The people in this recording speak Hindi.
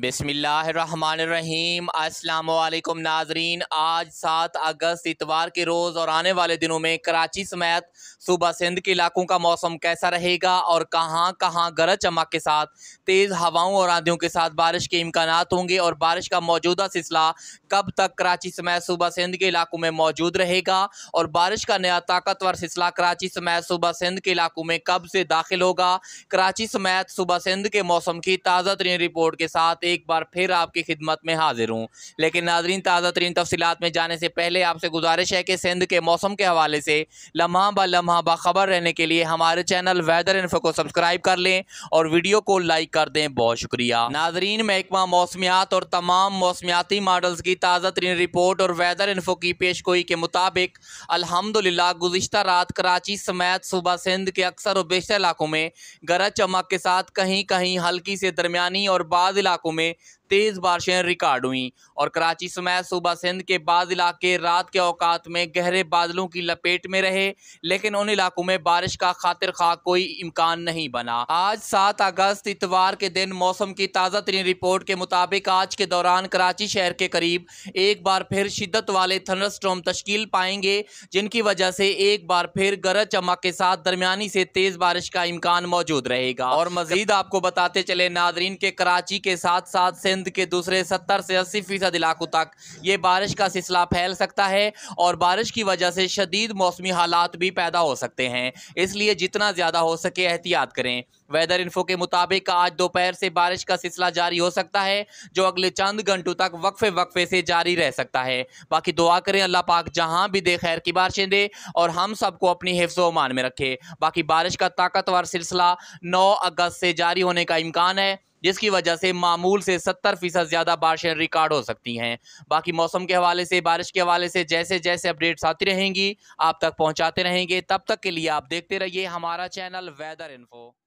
बिसमीम असलकुम नाजरीन आज सात अगस्त इतवार के रोज़ और आने वाले दिनों में कराची समेत सूबा सिंध के इलाकों का मौसम कैसा रहेगा और कहां कहां गरज चमक के साथ तेज़ हवाओं और आंधियों के साथ बारिश के इम्कान होंगे और बारिश का मौजूदा सिलसिला कब तक कराची समेत सुबह सिंध के इलाकों में मौजूद रहेगा और बारिश का नया ताकतवर सिलसिला कराची समेत सुबह सिंध के इलाकों में कब से दाखिल होगा कराची समेत सुबह सिंध के मौसम की ताज़ा तरीन रिपोर्ट के साथ एक बार फिर आपकी खिदमत में हाजिर हूँ लेकिन नाजरीन ताज़ा तरीन तफसीत में जाने से पहले आपसे गुजारिश है कि सिंध के मौसम के हवाले से लम्हा ब लम्हा बाखबर रहने के लिए हमारे चैनल वेदर इन्फो को सब्सक्राइब कर लें और वीडियो को लाइक कर दें बहुत शुक्रिया नाजरीन महकमा मौसमियात और तमाम मौसमियाती मॉडल्स की ताज़ा तरीन रिपोर्ट और वेदर इन्फो की पेशगोई के मुताबिक अलहमदिल्ला गुजशत रात कराची समेत सुबह सिंध के अक्सर और बेशर इलाकों में गरज चमक के साथ कहीं कहीं हल्की से दरमिया और बाद इलाकों में में तेज बारिशें रिकॉर्ड हुई और कराची समेत सूबा सिंध के बाद इलाके रात के औकात में गहरे बादलों की लपेट में रहे लेकिन उन इलाकों में बारिश का खातिर खा कोई इम्कान नहीं बना आज सात अगस्त इतवार के दिन मौसम की ताज़ा तरीन रिपोर्ट के मुताबिक आज के दौरान कराची शहर के करीब एक बार फिर शिद्दत वाले थंडर स्ट्रोम तश्कील पाएंगे जिनकी वजह से एक बार फिर गरज चमक के साथ दरमियानी से तेज बारिश का इम्कान मौजूद रहेगा और मजीद आपको बताते चले नादरीन के कराची के साथ साथ सिंध सिंध के दूसरे 70 से 80 फीसद इलाकों तक ये बारिश का सिलसिला फैल सकता है और बारिश की वजह से शदीद मौसमी हालात भी पैदा हो सकते हैं इसलिए जितना ज़्यादा हो सके एहतियात करें वेदर इन्फो के मुताबिक आज दोपहर से बारिश का सिलसिला जारी हो सकता है जो अगले चंद घंटों तक वक्फे वक्फे से जारी रह सकता है बाकी दुआ करें अल्लाह पाक जहाँ भी दे खैर की बारिशें दे और हम सबको अपनी हिफ्स मान में रखे बाकी बारिश का ताकतवर सिलसिला नौ अगस्त से जारी होने का इम्कान है जिसकी वजह से मामूल से सत्तर फीसद ज़्यादा बारिशें रिकॉर्ड हो सकती हैं बाकी मौसम के हवाले से बारिश के हवाले से जैसे जैसे अपडेट्स आती रहेंगी आप तक पहुँचाते रहेंगे तब तक के लिए आप देखते रहिए हमारा चैनल वेदर इन्फो